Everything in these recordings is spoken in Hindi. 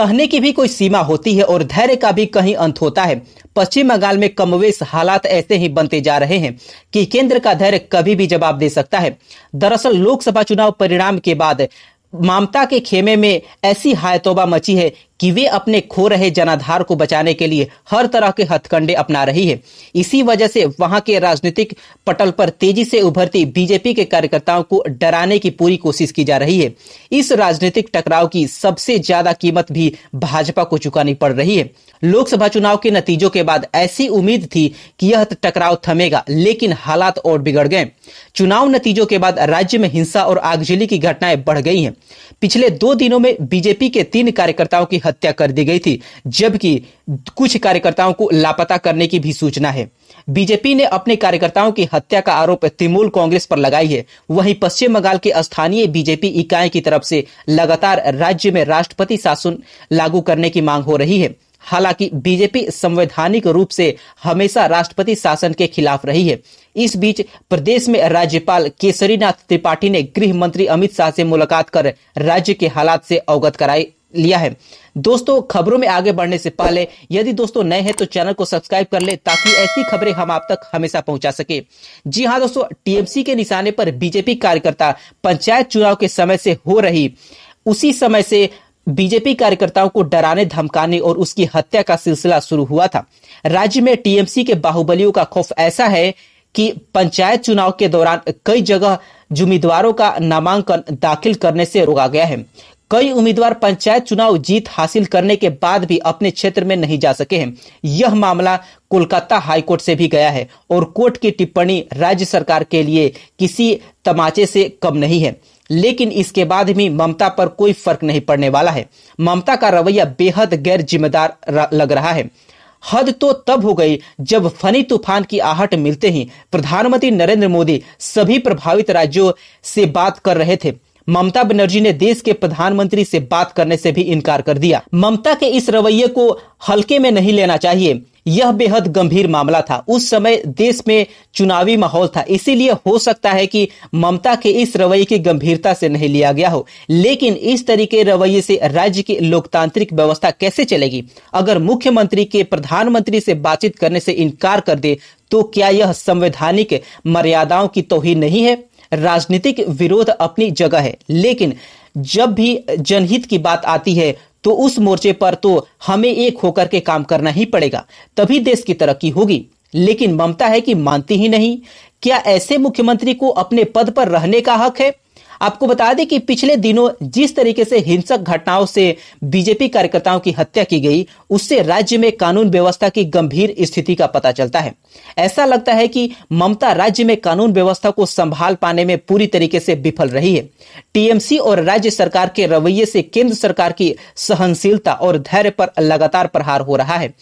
सहने की भी कोई सीमा होती है और धैर्य का भी कहीं अंत होता है पश्चिम बंगाल में कमवेश हालात ऐसे ही बनते जा रहे हैं कि केंद्र का धैर्य कभी भी जवाब दे सकता है दरअसल लोकसभा चुनाव परिणाम के बाद ममता के खेमे में ऐसी हायतोबा मची है कि वे अपने खो रहे जनाधार को बचाने के लिए हर तरह के हथकंडे अपना रही है इसी वजह से वहां के राजनीतिक पटल पर तेजी से उभरती बीजेपी के कार्यकर्ताओं को डराने की पूरी कोशिश की जा रही है इस राजनीतिक टकराव की सबसे ज्यादा कीमत भी भाजपा को चुकानी पड़ रही है लोकसभा चुनाव के नतीजों के बाद ऐसी उम्मीद थी कि यह टकराव थमेगा लेकिन हालात और बिगड़ गए चुनाव नतीजों के बाद राज्य में हिंसा और आगजनी की घटनाएं बढ़ गई हैं पिछले दो दिनों में बीजेपी के तीन कार्यकर्ताओं की हत्या कर दी गई थी जबकि कुछ कार्यकर्ताओं को लापता करने की भी सूचना है बीजेपी ने अपने कार्यकर्ताओं की हत्या का आरोप तृणमूल कांग्रेस पर लगाई है वहीं पश्चिम बंगाल के स्थानीय बीजेपी इकाई की तरफ से लगातार राज्य में राष्ट्रपति शासन लागू करने की मांग हो रही है हालांकि बीजेपी संवैधानिक रूप से हमेशा राष्ट्रपति शासन के खिलाफ रही है इस बीच प्रदेश में राज्यपाल केसरीनाथ त्रिपाठी ने गृह मंत्री अमित शाह से मुलाकात कर राज्य के हालात से अवगत कराए लिया है दोस्तों खबरों में आगे बढ़ने से पहले यदि दोस्तों नए हैं तो चैनल को सब्सक्राइब कर ले ताकि ऐसी खबरें हम आप तक हमेशा पहुंचा सके जी हाँ दोस्तों टीएमसी के निशाने पर बीजेपी कार्यकर्ता पंचायत चुनाव के समय से हो रही उसी समय से बीजेपी कार्यकर्ताओं को डराने धमकाने और उसकी हत्या का सिलसिला शुरू हुआ था राज्य में टीएमसी के बाहुबलियों का खौफ ऐसा है कि पंचायत चुनाव के दौरान कई जगह उम्मीदवारों का नामांकन दाखिल करने से रोका गया है कई उम्मीदवार पंचायत चुनाव जीत हासिल करने के बाद भी अपने क्षेत्र में नहीं जा सके हैं यह मामला कोलकाता हाईकोर्ट से भी गया है और कोर्ट की टिप्पणी राज्य सरकार के लिए किसी तमाचे से कम नहीं है लेकिन इसके बाद भी ममता पर कोई फर्क नहीं पड़ने वाला है ममता का रवैया बेहद गैर जिम्मेदार लग रहा है हद तो तब हो गई जब फनी तूफान की आहट मिलते ही प्रधानमंत्री नरेंद्र मोदी सभी प्रभावित राज्यों से बात कर रहे थे ममता बनर्जी ने देश के प्रधानमंत्री से बात करने से भी इनकार कर दिया ममता के इस रवैये को हल्के में नहीं लेना चाहिए यह बेहद गंभीर मामला था उस समय देश में चुनावी माहौल था इसीलिए हो सकता है कि ममता के इस रवैये की गंभीरता से नहीं लिया गया हो लेकिन इस तरीके रवैये से राज्य की लोकतांत्रिक व्यवस्था कैसे चलेगी अगर मुख्यमंत्री के प्रधानमंत्री से बातचीत करने से इनकार कर दे तो क्या यह संवैधानिक मर्यादाओं की तोहीन नहीं है राजनीतिक विरोध अपनी जगह है लेकिन जब भी जनहित की बात आती है तो उस मोर्चे पर तो हमें एक होकर के काम करना ही पड़ेगा तभी देश की तरक्की होगी लेकिन ममता है कि मानती ही नहीं क्या ऐसे मुख्यमंत्री को अपने पद पर रहने का हक है आपको बता दें कि पिछले दिनों जिस तरीके से हिंसक घटनाओं से बीजेपी कार्यकर्ताओं की हत्या की गई उससे राज्य में कानून व्यवस्था की गंभीर स्थिति का पता चलता है ऐसा लगता है कि ममता राज्य में कानून व्यवस्था को संभाल पाने में पूरी तरीके से विफल रही है टीएमसी और राज्य सरकार के रवैये से केंद्र सरकार की सहनशीलता और धैर्य पर लगातार प्रहार हो रहा है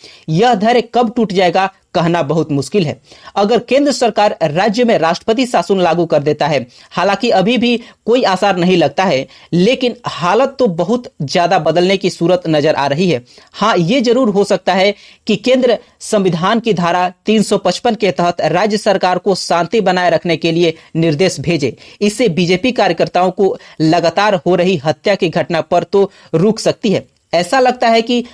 यह धैर्य कब टूट जाएगा कहना बहुत मुश्किल है अगर केंद्र सरकार राज्य में राष्ट्रपति शासन लागू कर देता है हालांकि अभी भी कोई आसार नहीं लगता है लेकिन हालत तो बहुत ज्यादा बदलने की सूरत नजर आ रही है हाँ ये जरूर हो सकता है कि केंद्र संविधान की धारा 355 के तहत राज्य सरकार को शांति बनाए रखने के लिए निर्देश भेजे इससे बीजेपी कार्यकर्ताओं को लगातार हो रही हत्या की घटना पर तो रुक सकती है ऐसा लगता है कि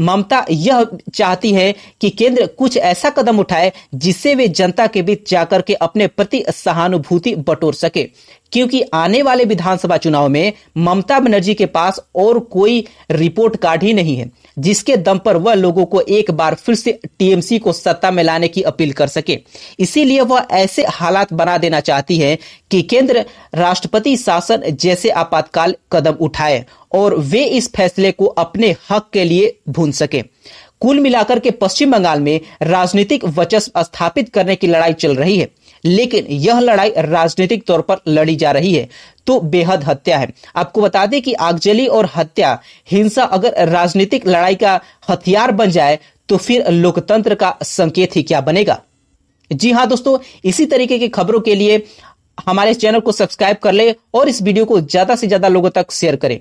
ममता यह चाहती है कि केंद्र कुछ ऐसा कदम उठाए जिससे वे जनता के बीच जाकर के अपने प्रति सहानुभूति बटोर सके क्योंकि आने वाले विधानसभा चुनाव में ममता बनर्जी के पास और कोई रिपोर्ट कार्ड ही नहीं है जिसके दम पर वह लोगों को एक बार फिर से टीएमसी को सत्ता में लाने की अपील कर सके इसीलिए वह ऐसे हालात बना देना चाहती है कि केंद्र राष्ट्रपति शासन जैसे आपातकाल कदम उठाए और वे इस फैसले को अपने हक के लिए भून सके कुल मिलाकर के पश्चिम बंगाल में राजनीतिक वचस्व स्थापित करने की लड़ाई चल रही है लेकिन यह लड़ाई राजनीतिक तौर पर लड़ी जा रही है तो बेहद हत्या है आपको बता दें कि आगजली और हत्या हिंसा अगर राजनीतिक लड़ाई का हथियार बन जाए तो फिर लोकतंत्र का संकेत ही क्या बनेगा जी हाँ दोस्तों इसी तरीके की खबरों के लिए हमारे चैनल को सब्सक्राइब कर ले और इस वीडियो को ज्यादा से ज्यादा लोगों तक शेयर करें